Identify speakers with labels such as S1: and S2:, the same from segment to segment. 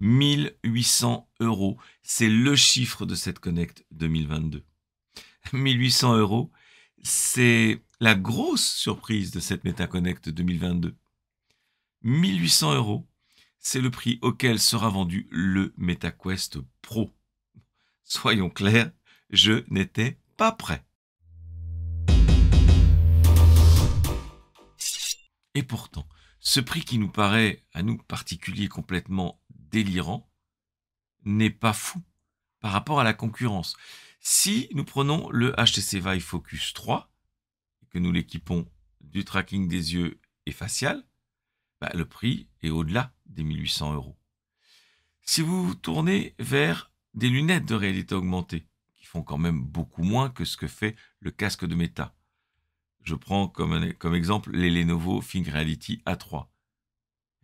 S1: 1800 euros. C'est le chiffre de cette Connect 2022. 1800 euros, c'est la grosse surprise de cette MetaConnect 2022. 1800 euros, c'est le prix auquel sera vendu le MetaQuest Pro. Soyons clairs, je n'étais pas prêt. Et pourtant, ce prix qui nous paraît à nous particulier complètement délirant n'est pas fou par rapport à la concurrence. Si nous prenons le HTC Vive Focus 3 et que nous l'équipons du tracking des yeux et facial, bah, le prix est au-delà des 1800 euros. Si vous tournez vers des lunettes de réalité augmentée, qui font quand même beaucoup moins que ce que fait le casque de Meta, je prends comme, exemple les Lenovo Think Reality A3.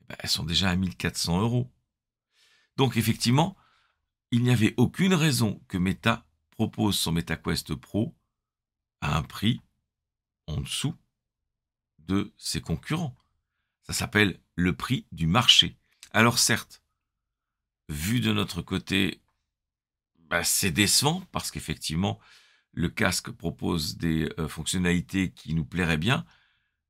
S1: Eh ben, elles sont déjà à 1400 euros. Donc effectivement, il n'y avait aucune raison que Meta propose son MetaQuest Pro à un prix en dessous de ses concurrents. Ça s'appelle le prix du marché. Alors certes, vu de notre côté, bah, c'est décevant parce qu'effectivement, le casque propose des euh, fonctionnalités qui nous plairaient bien,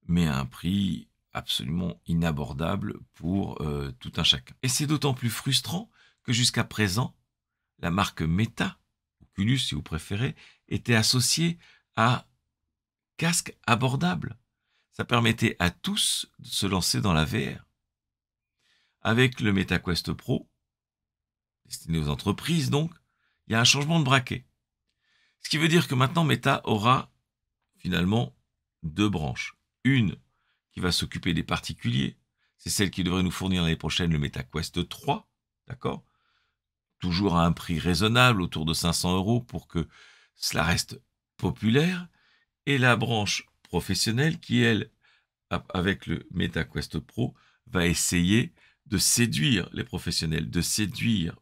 S1: mais à un prix absolument inabordable pour euh, tout un chacun. Et c'est d'autant plus frustrant que jusqu'à présent, la marque Meta, Oculus si vous préférez, était associée à casque abordable. Ça permettait à tous de se lancer dans la VR. Avec le MetaQuest Pro, destiné aux entreprises donc, il y a un changement de braquet. Ce qui veut dire que maintenant Meta aura finalement deux branches. Une qui va s'occuper des particuliers. C'est celle qui devrait nous fournir l'année prochaine le MetaQuest 3, d'accord Toujours à un prix raisonnable, autour de 500 euros, pour que cela reste populaire. Et la branche professionnelle qui, elle, avec le MetaQuest Pro, va essayer de séduire les professionnels, de séduire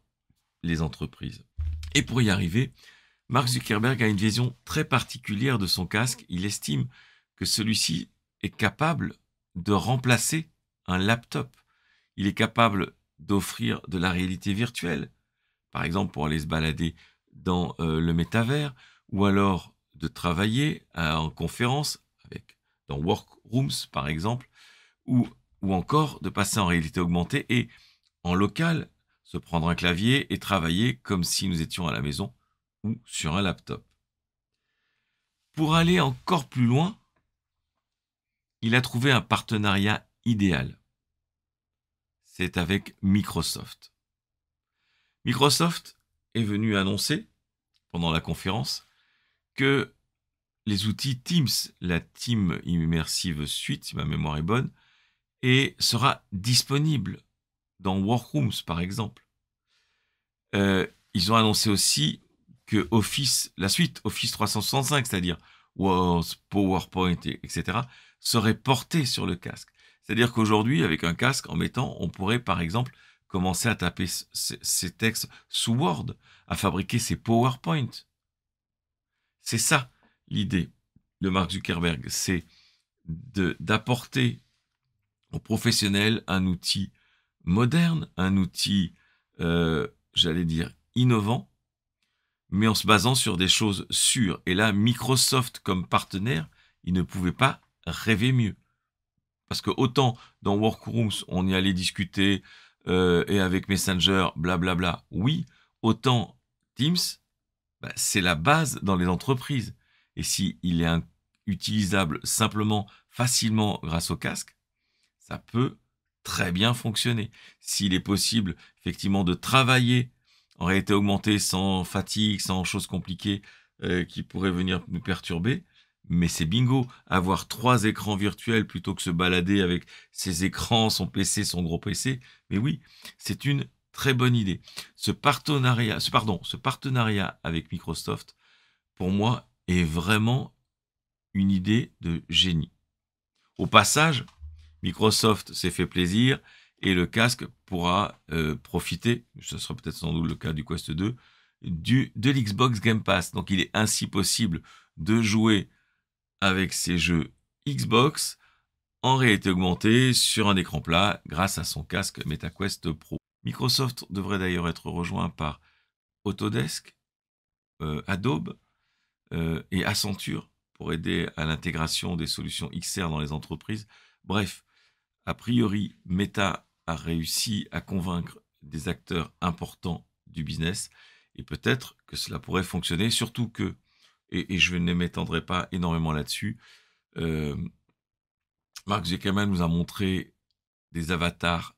S1: les entreprises. Et pour y arriver, Mark Zuckerberg a une vision très particulière de son casque. Il estime que celui-ci est capable de remplacer un laptop. Il est capable d'offrir de la réalité virtuelle, par exemple pour aller se balader dans euh, le métavers, ou alors de travailler en conférence avec, dans Workrooms par exemple, ou encore de passer en réalité augmentée et en local, se prendre un clavier et travailler comme si nous étions à la maison ou sur un laptop. Pour aller encore plus loin, il a trouvé un partenariat idéal. C'est avec Microsoft. Microsoft est venu annoncer, pendant la conférence, que les outils Teams, la Team Immersive Suite, si ma mémoire est bonne, et sera disponible dans Workrooms, par exemple. Euh, ils ont annoncé aussi que Office, la suite Office 365, c'est-à-dire Word, PowerPoint, etc., serait porté sur le casque. C'est-à-dire qu'aujourd'hui, avec un casque, en mettant, on pourrait par exemple commencer à taper ces textes sous Word, à fabriquer ses PowerPoint. C'est ça l'idée de Mark Zuckerberg, c'est d'apporter aux professionnels un outil moderne, un outil, euh, j'allais dire, innovant, mais en se basant sur des choses sûres. Et là, Microsoft comme partenaire, il ne pouvait pas rêver mieux. Parce que autant dans Workrooms, on y allait discuter euh, et avec Messenger, blablabla, bla bla, oui, autant Teams, bah, c'est la base dans les entreprises. Et s'il il est utilisable simplement, facilement grâce au casque, ça peut très bien fonctionner. S'il est possible effectivement de travailler en réalité augmentée sans fatigue, sans choses compliquées euh, qui pourraient venir nous perturber, mais c'est bingo. Avoir trois écrans virtuels plutôt que se balader avec ses écrans, son PC, son gros PC. Mais oui, c'est une très bonne idée. Ce partenariat, partenariat avec Microsoft, pour moi, est vraiment une idée de génie. Au passage, Microsoft s'est fait plaisir et le casque pourra euh, profiter, ce sera peut-être sans doute le cas du Quest 2, du, de l'Xbox Game Pass. Donc il est ainsi possible de jouer avec ses jeux Xbox en réalité augmentée sur un écran plat grâce à son casque MetaQuest Pro. Microsoft devrait d'ailleurs être rejoint par Autodesk, euh, Adobe euh, et Accenture pour aider à l'intégration des solutions XR dans les entreprises. Bref, a priori, Meta a réussi à convaincre des acteurs importants du business et peut-être que cela pourrait fonctionner, surtout que et, je ne m'étendrai pas énormément là-dessus. Euh, Mark Zuckerman nous a montré des avatars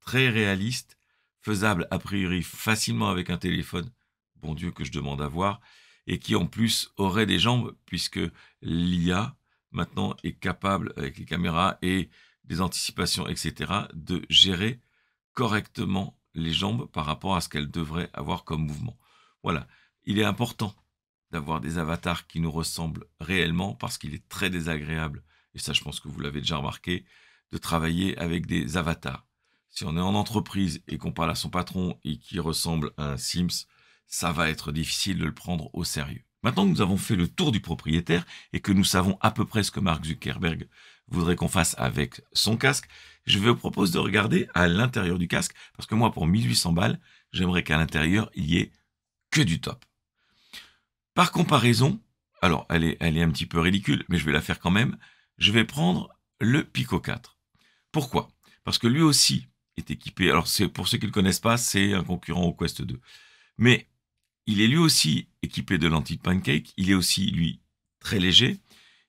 S1: très réalistes, faisables a priori facilement avec un téléphone, bon Dieu que je demande à voir, et qui en plus auraient des jambes, puisque l'IA maintenant est capable, avec les caméras et des anticipations, etc., de gérer correctement les jambes par rapport à ce qu'elles devraient avoir comme mouvement. Voilà, il est important d'avoir des avatars qui nous ressemblent réellement parce qu'il est très désagréable, et ça je pense que vous l'avez déjà remarqué, de travailler avec des avatars. Si on est en entreprise et qu'on parle à son patron et qu'il ressemble à un Sims, ça va être difficile de le prendre au sérieux. Maintenant que nous avons fait le tour du propriétaire et que nous savons à peu près ce que Mark Zuckerberg voudrait qu'on fasse avec son casque, je vous propose de regarder à l'intérieur du casque, parce que moi, pour 1800 balles, j'aimerais qu'à l'intérieur, il y ait que du top. Par comparaison, alors elle est, elle est un petit peu ridicule, mais je vais la faire quand même, je vais prendre le Pico 4. Pourquoi Parce que lui aussi est équipé, alors c'est pour ceux qui ne le connaissent pas, c'est un concurrent au Quest 2. Mais il est lui aussi équipé de lentilles pancake, il est aussi lui très léger,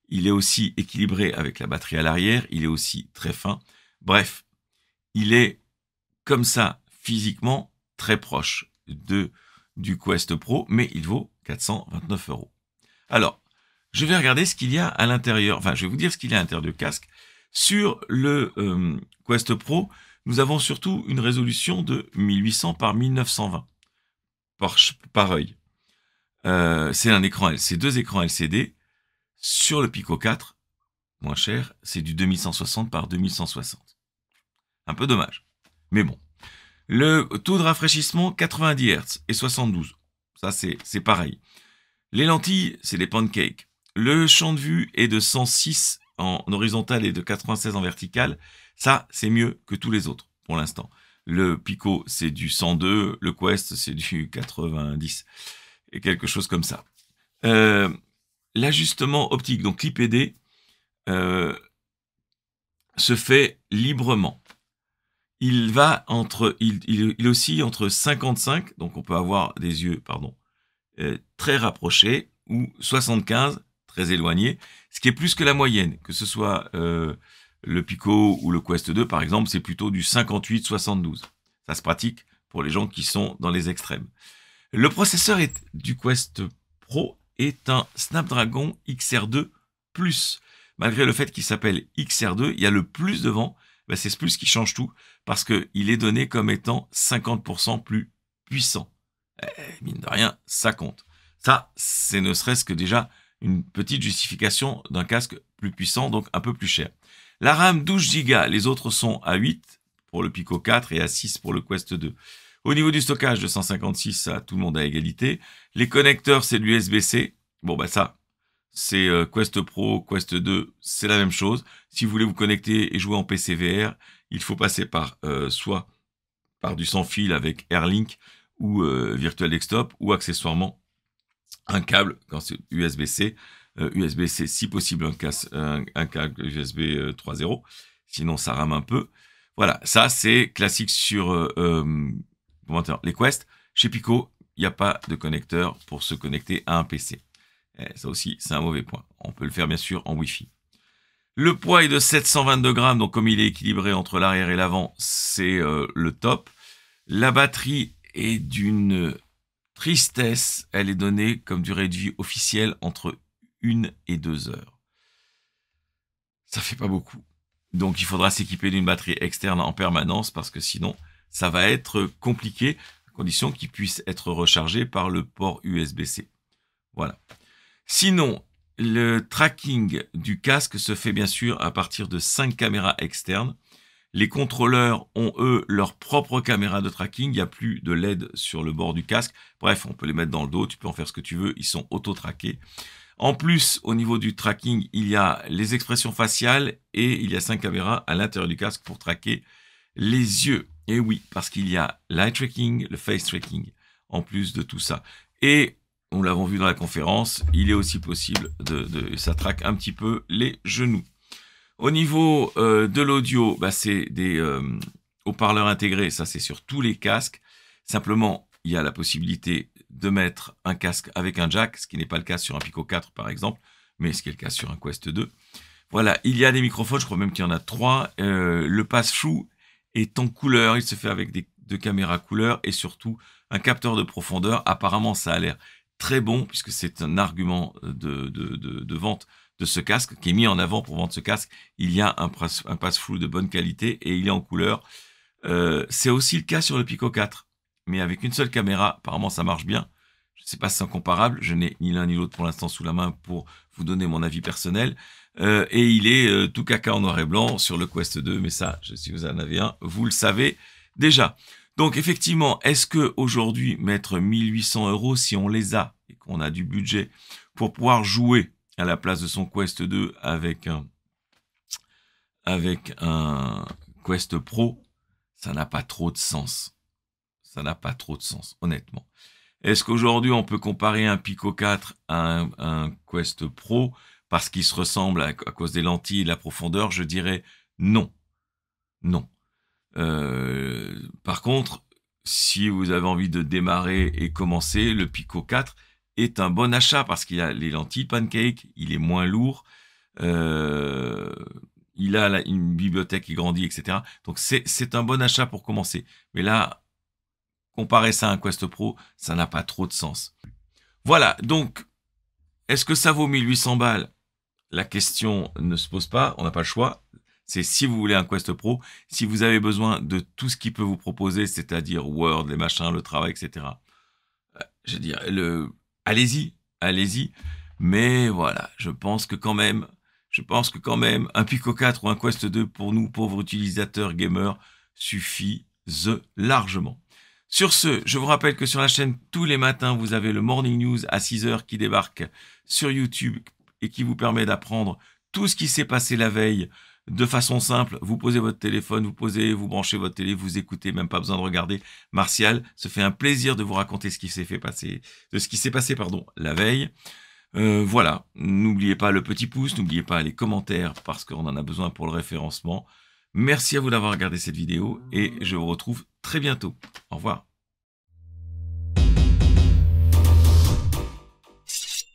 S1: il est aussi équilibré avec la batterie à l'arrière, il est aussi très fin. Bref, il est comme ça physiquement très proche de, du Quest Pro, mais il vaut 429 euros. Alors, je vais regarder ce qu'il y a à l'intérieur, enfin je vais vous dire ce qu'il y a à l'intérieur du casque. Sur le euh, Quest Pro, nous avons surtout une résolution de 1800 par 1920 par, par œil. Euh, c'est un écran, c'est deux écrans LCD. Sur le Pico 4, moins cher, c'est du 2160 par 2160. Un peu dommage, mais bon. Le taux de rafraîchissement 90 Hz et 72. Ça, c'est pareil. Les lentilles, c'est des pancakes. Le champ de vue est de 106 en horizontal et de 96 en vertical. Ça, c'est mieux que tous les autres pour l'instant. Le Pico, c'est du 102. Le Quest, c'est du 90. Et quelque chose comme ça. Euh, l'ajustement optique, donc l'IPD, euh, se fait librement il va entre, il, oscille entre 55, donc on peut avoir des yeux, pardon, euh, très rapprochés, ou 75, très éloignés, ce qui est plus que la moyenne, que ce soit euh, le Pico ou le Quest 2, par exemple, c'est plutôt du 58-72. Ça se pratique pour les gens qui sont dans les extrêmes. Le processeur du Quest Pro est un Snapdragon XR2 Plus. Malgré le fait qu'il s'appelle XR2, il y a le plus devant, ben, c'est ce plus qui change tout parce qu'il est donné comme étant 50% plus puissant. Eh, mine de rien, ça compte. Ça, c'est ne serait-ce que déjà une petite justification d'un casque plus puissant, donc un peu plus cher. La RAM 12 Go, les autres sont à 8 pour le Pico 4 et à 6 pour le Quest 2. Au niveau du stockage de 156, ça, tout le monde à égalité. Les connecteurs, c'est de l'USB-C. Bon, bah ça, c'est euh, Quest Pro, Quest 2, c'est la même chose. Si vous voulez vous connecter et jouer en PC VR, il faut passer par euh, soit par du sans fil avec Airlink ou euh, Virtual Desktop ou accessoirement un câble quand c'est USB-C. USB-C, si possible, un, câble USB 3.0, sinon ça rame un peu. Voilà, ça c'est classique sur les Quest. Chez Pico, il n'y a pas de connecteur pour se connecter à un PC. Eh, ça aussi, c'est un mauvais point. On peut le faire bien sûr en Wi-Fi. Le poids est de 722 grammes, donc comme il est équilibré entre l'arrière et l'avant, c'est euh, le top. La batterie est d'une tristesse. Elle est donnée comme durée de vie officielle entre 1 et 2 heures. Ça fait pas beaucoup. Donc il faudra s'équiper d'une batterie externe en permanence parce que sinon ça va être compliqué, à condition qu'il puisse être rechargé par le port USB-C. Voilà. Sinon, le tracking du casque se fait bien sûr à partir de cinq caméras externes. Les contrôleurs ont, eux, leur propre caméra de tracking. Il n'y a plus de LED sur le bord du casque. Bref, on peut les mettre dans le dos, tu peux en faire ce que tu veux, ils sont auto-traqués. En plus, au niveau du tracking, il y a les expressions faciales et il y a cinq caméras à l'intérieur du casque pour traquer les yeux. Et oui, parce qu'il y a l'eye tracking, le face tracking, en plus de tout ça. Et on l'avons vu dans la conférence, il est aussi possible de, ça traque un petit peu les genoux. Au niveau euh, de l'audio, bah, c'est des euh, haut-parleurs intégrés, ça c'est sur tous les casques. Simplement, il y a la possibilité de mettre un casque avec un jack, ce qui n'est pas le cas sur un Pico 4 par exemple, mais ce qui est le cas sur un Quest 2. Voilà, il y a des microphones, je crois même qu'il y en a trois. Euh, le pass-through est en couleur, il se fait avec des, deux caméras couleur et surtout un capteur de profondeur. Apparemment, ça a l'air très bon, puisque c'est un argument euh, de, de, de, vente de ce casque, qui est mis en avant pour vendre ce casque. Il y a un, un passe-flou de bonne qualité et il est en couleur. Euh, c'est aussi le cas sur le Pico 4, mais avec une seule caméra, apparemment ça marche bien. Je ne sais pas si c'est incomparable, je n'ai ni l'un ni l'autre pour l'instant sous la main pour vous donner mon avis personnel. Euh, et il est tout caca en noir et blanc sur le Quest 2, mais ça, je, si vous en avez un, vous le savez déjà. Donc effectivement, est-ce que aujourd'hui mettre 1800 euros, si on les a et qu'on a du budget pour pouvoir jouer à la place de son Quest 2 avec un avec un Quest Pro, ça n'a pas trop de sens. Ça n'a pas trop de sens, honnêtement. Est-ce qu'aujourd'hui on peut comparer un Pico 4 à un, Quest Pro parce qu'ils se ressemblent à, à cause des lentilles et de la profondeur Je dirais non. Non. Euh, par contre, si vous avez envie de démarrer et commencer, le Pico 4 est un bon achat parce qu'il a les lentilles pancake, il est moins lourd, euh, il a une bibliothèque qui grandit, etc. Donc c'est un bon achat pour commencer. Mais là, comparer ça à un Quest Pro, ça n'a pas trop de sens. Voilà, donc, est-ce que ça vaut 1800 balles La question ne se pose pas, on n'a pas le choix c'est si vous voulez un Quest Pro, si vous avez besoin de tout ce qu'il peut vous proposer, c'est-à-dire Word, les machins, le travail, etc. Euh, je veux dire, le... allez-y, allez-y. Mais voilà, je pense que quand même, je pense que quand même, un Pico 4 ou un Quest 2 pour nous, pauvres utilisateurs gamers, suffit largement. Sur ce, je vous rappelle que sur la chaîne, tous les matins, vous avez le Morning News à 6h qui débarque sur YouTube et qui vous permet d'apprendre tout ce qui s'est passé la veille de façon simple, vous posez votre téléphone, vous posez, vous branchez votre télé, vous écoutez, même pas besoin de regarder. Martial se fait un plaisir de vous raconter ce qui s'est fait passer, de ce qui s'est passé, pardon, la veille. Euh, voilà, n'oubliez pas le petit pouce, n'oubliez pas les commentaires parce qu'on en a besoin pour le référencement. Merci à vous d'avoir regardé cette vidéo et je vous retrouve très bientôt. Au revoir.